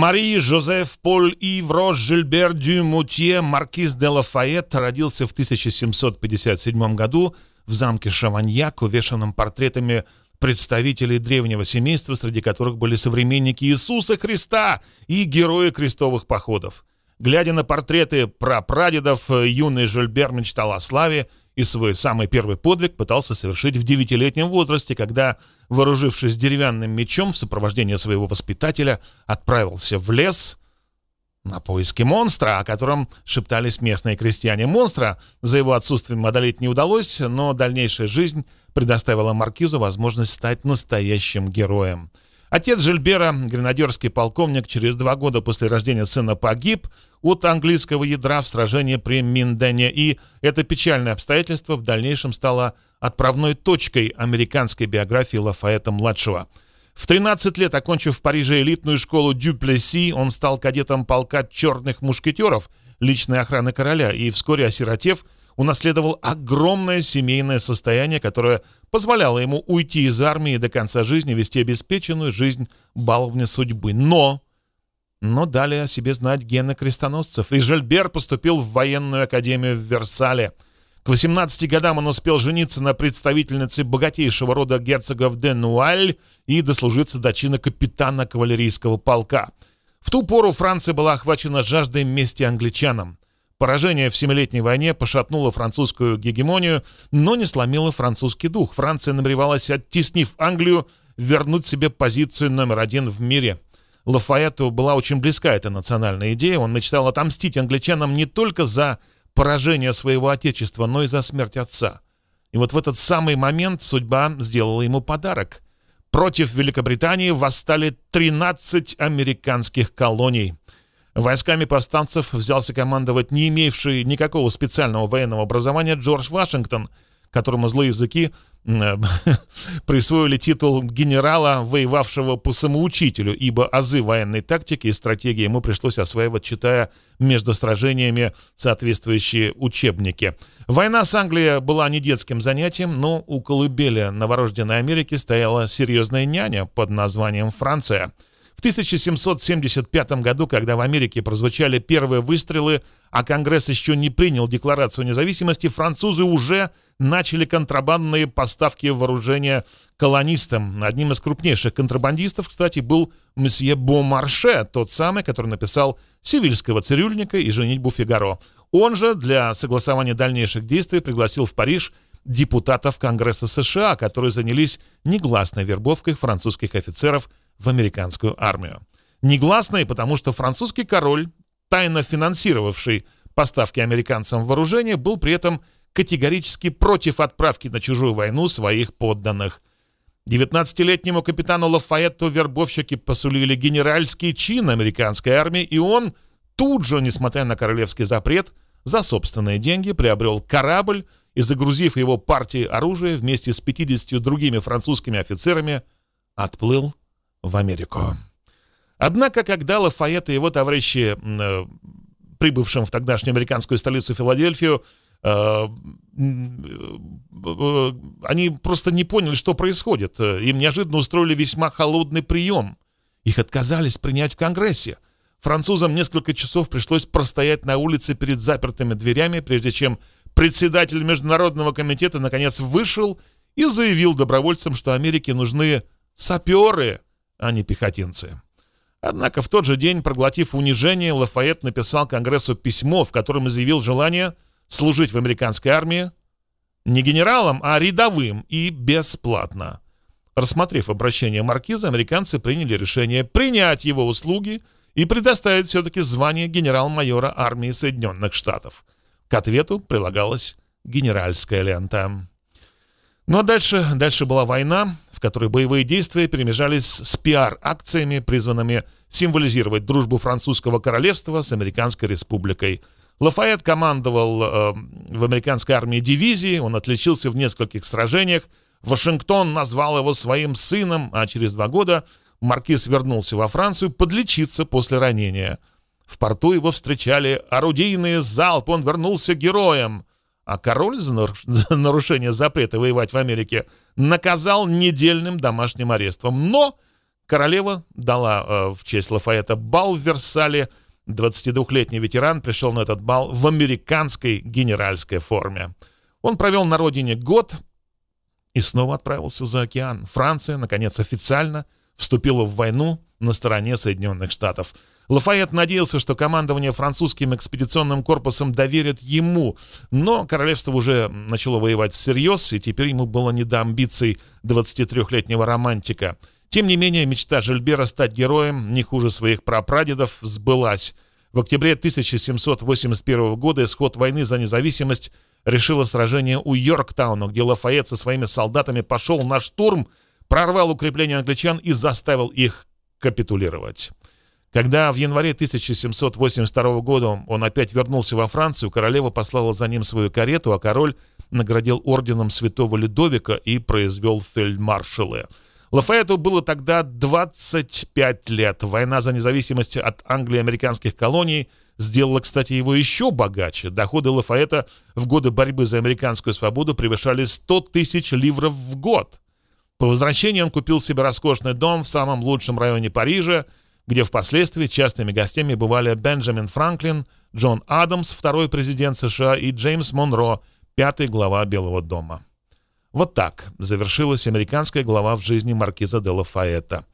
Мари Жозеф Поль Ивро Жильбер Дю Мутье, маркиз де Лафайет, родился в 1757 году в замке Шаваньяк, увешанном портретами представителей древнего семейства, среди которых были современники Иисуса Христа и герои крестовых походов. Глядя на портреты про прадедов, юный Жильбер мечтал о славе и свой самый первый подвиг пытался совершить в девятилетнем возрасте, когда, вооружившись деревянным мечом в сопровождении своего воспитателя, отправился в лес на поиски монстра, о котором шептались местные крестьяне. Монстра за его отсутствием одолеть не удалось, но дальнейшая жизнь предоставила Маркизу возможность стать настоящим героем – Отец Жильбера, гренадерский полковник, через два года после рождения сына погиб от английского ядра в сражении при Миндене, и это печальное обстоятельство в дальнейшем стало отправной точкой американской биографии Лафаэта-младшего. В 13 лет, окончив в Париже элитную школу Дюплеси, он стал кадетом полка черных мушкетеров личной охраны короля и, вскоре осиротев, унаследовал огромное семейное состояние, которое позволяло ему уйти из армии и до конца жизни вести обеспеченную жизнь баловне судьбы. Но... Но дали о себе знать Гена Крестоносцев, и Жильбер поступил в военную академию в Версале. К 18 годам он успел жениться на представительнице богатейшего рода герцогов де Нуаль и дослужиться до чина капитана кавалерийского полка. В ту пору Франция была охвачена жаждой мести англичанам. Поражение в Семилетней войне пошатнуло французскую гегемонию, но не сломило французский дух. Франция намеревалась, оттеснив Англию, вернуть себе позицию номер один в мире. Лафаэту была очень близка эта национальная идея. Он мечтал отомстить англичанам не только за поражение своего отечества, но и за смерть отца. И вот в этот самый момент судьба сделала ему подарок. Против Великобритании восстали 13 американских колоний. Войсками повстанцев взялся командовать не имевший никакого специального военного образования Джордж Вашингтон, которому злые языки присвоили титул генерала, воевавшего по самоучителю, ибо азы военной тактики и стратегии ему пришлось осваивать, читая между сражениями соответствующие учебники. Война с Англией была не детским занятием, но у колыбели новорожденной Америки стояла серьезная няня под названием «Франция». В 1775 году, когда в Америке прозвучали первые выстрелы, а Конгресс еще не принял Декларацию независимости, французы уже начали контрабандные поставки вооружения колонистам. Одним из крупнейших контрабандистов, кстати, был месье Бомарше, тот самый, который написал «Сивильского цирюльника» и «Женитьбу Фигаро». Он же для согласования дальнейших действий пригласил в Париж депутатов Конгресса США, которые занялись негласной вербовкой французских офицеров – в американскую армию. Негласные, потому что французский король, тайно финансировавший поставки американцам вооружения, был при этом категорически против отправки на чужую войну своих подданных. 19-летнему капитану Лафаэту вербовщики посулили генеральский чин американской армии, и он тут же, несмотря на королевский запрет, за собственные деньги приобрел корабль и, загрузив его партией оружия вместе с 50 другими французскими офицерами, отплыл в Америку. Однако, когда Лафайет и его товарищи, э, прибывшим в тогдашнюю американскую столицу Филадельфию, э, э, э, они просто не поняли, что происходит. Им неожиданно устроили весьма холодный прием. Их отказались принять в Конгрессе. Французам несколько часов пришлось простоять на улице перед запертыми дверями, прежде чем председатель Международного комитета наконец вышел и заявил добровольцам, что Америке нужны саперы – а не пехотинцы. Однако в тот же день, проглотив унижение, Лафайет написал Конгрессу письмо, в котором заявил желание служить в американской армии не генералом, а рядовым и бесплатно. Рассмотрев обращение маркиза, американцы приняли решение принять его услуги и предоставить все-таки звание генерал-майора армии Соединенных Штатов. К ответу прилагалась генеральская лента. Но ну, а дальше, дальше была война, в которой боевые действия перемежались с пиар-акциями, призванными символизировать дружбу французского королевства с Американской республикой. Лафайет командовал э, в американской армии дивизии, он отличился в нескольких сражениях. Вашингтон назвал его своим сыном, а через два года маркиз вернулся во Францию подлечиться после ранения. В порту его встречали орудийные залп, он вернулся героем а король за, нарушение запрета воевать в Америке наказал недельным домашним арестом. Но королева дала э, в честь Лафаэта бал в Версале. 22-летний ветеран пришел на этот бал в американской генеральской форме. Он провел на родине год и снова отправился за океан. Франция, наконец, официально – вступила в войну на стороне Соединенных Штатов. Лафайет надеялся, что командование французским экспедиционным корпусом доверит ему, но королевство уже начало воевать всерьез, и теперь ему было не до амбиций 23-летнего романтика. Тем не менее, мечта Жильбера стать героем не хуже своих прапрадедов сбылась. В октябре 1781 года исход войны за независимость решило сражение у Йорктауна, где Лафайет со своими солдатами пошел на штурм прорвал укрепление англичан и заставил их капитулировать. Когда в январе 1782 года он опять вернулся во Францию, королева послала за ним свою карету, а король наградил орденом святого Ледовика и произвел фельдмаршалы. Лафаэту было тогда 25 лет. Война за независимость от англии американских колоний сделала, кстати, его еще богаче. Доходы Лафаэта в годы борьбы за американскую свободу превышали 100 тысяч ливров в год. По возвращении он купил себе роскошный дом в самом лучшем районе Парижа, где впоследствии частными гостями бывали Бенджамин Франклин, Джон Адамс, второй президент США, и Джеймс Монро, пятый глава Белого дома. Вот так завершилась американская глава в жизни маркиза де Лафаэта.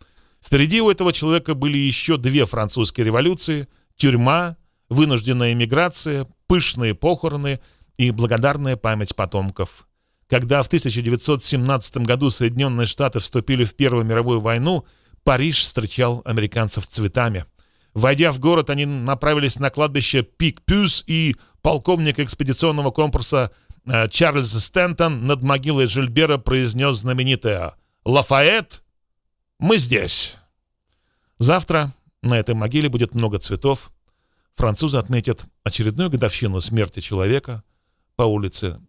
Впереди у этого человека были еще две французские революции, тюрьма, вынужденная эмиграция, пышные похороны и благодарная память потомков – когда в 1917 году Соединенные Штаты вступили в Первую мировую войну, Париж встречал американцев цветами. Войдя в город, они направились на кладбище Пик-Пюс и полковник экспедиционного комплекса э, Чарльз Стентон над могилой Жильбера произнес знаменитое «Лафайет, мы здесь». Завтра на этой могиле будет много цветов. Французы отметят очередную годовщину смерти человека по улице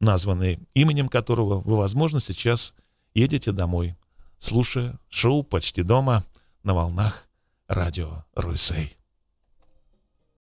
названный именем которого вы, возможно, сейчас едете домой, слушая шоу «Почти дома» на волнах радио «Руйсей».